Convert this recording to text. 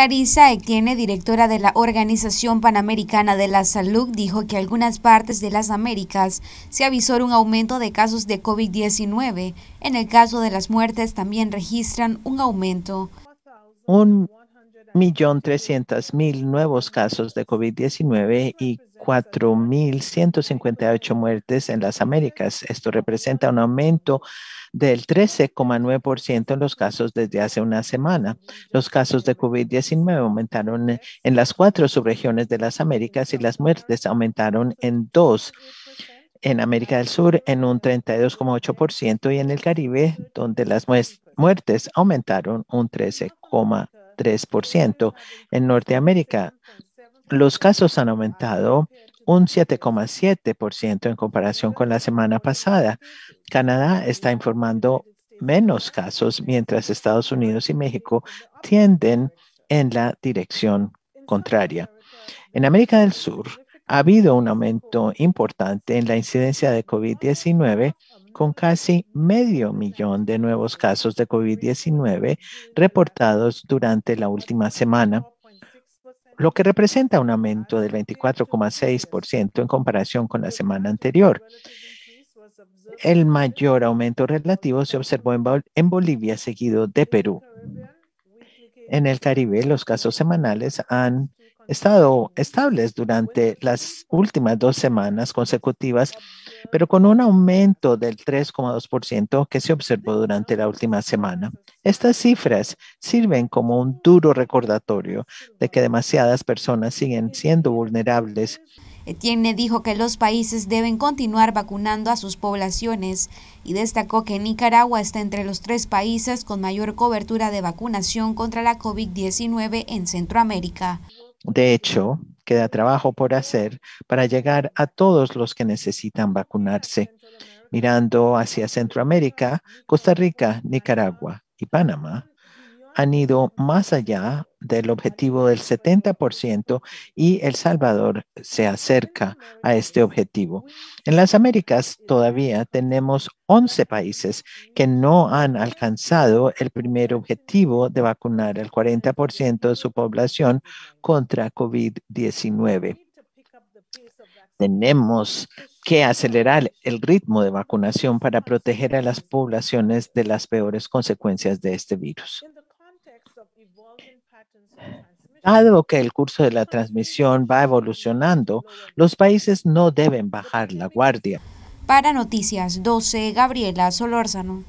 Carissa tiene directora de la Organización Panamericana de la Salud, dijo que en algunas partes de las Américas se avisó un aumento de casos de COVID-19. En el caso de las muertes también registran un aumento millón mil nuevos casos de COVID-19 y 4.158 muertes en las Américas. Esto representa un aumento del 13,9% en los casos desde hace una semana. Los casos de COVID-19 aumentaron en las cuatro subregiones de las Américas y las muertes aumentaron en dos en América del Sur en un 32,8% y en el Caribe, donde las muertes aumentaron un 13,8% en Norteamérica. Los casos han aumentado un 7,7% en comparación con la semana pasada. Canadá está informando menos casos, mientras Estados Unidos y México tienden en la dirección contraria. En América del Sur ha habido un aumento importante en la incidencia de COVID-19 con casi medio millón de nuevos casos de COVID-19 reportados durante la última semana, lo que representa un aumento del 24,6% en comparación con la semana anterior. El mayor aumento relativo se observó en, Bolivia, seguido de Perú. En el Caribe, los casos semanales han estado estables durante las últimas dos semanas consecutivas, pero con un aumento del 3,2% que se observó durante la última semana. Estas cifras sirven como un duro recordatorio de que demasiadas personas siguen siendo vulnerables. Etienne dijo que los países deben continuar vacunando a sus poblaciones y destacó que Nicaragua está entre los tres países con mayor cobertura de vacunación contra la COVID-19 en Centroamérica. De hecho, queda trabajo por hacer para llegar a todos los que necesitan vacunarse. Mirando hacia Centroamérica, Costa Rica, Nicaragua y Panamá, han ido más allá del objetivo del 70% y El Salvador se acerca a este objetivo. En las Américas todavía tenemos 11 países que no han alcanzado el primer objetivo de vacunar el 40% de su población contra COVID-19. Tenemos que acelerar el ritmo de vacunación para proteger a las poblaciones de las peores consecuencias de este virus. Dado que el curso de la transmisión va evolucionando, los países no deben bajar la guardia. Para Noticias 12, Gabriela Solórzano.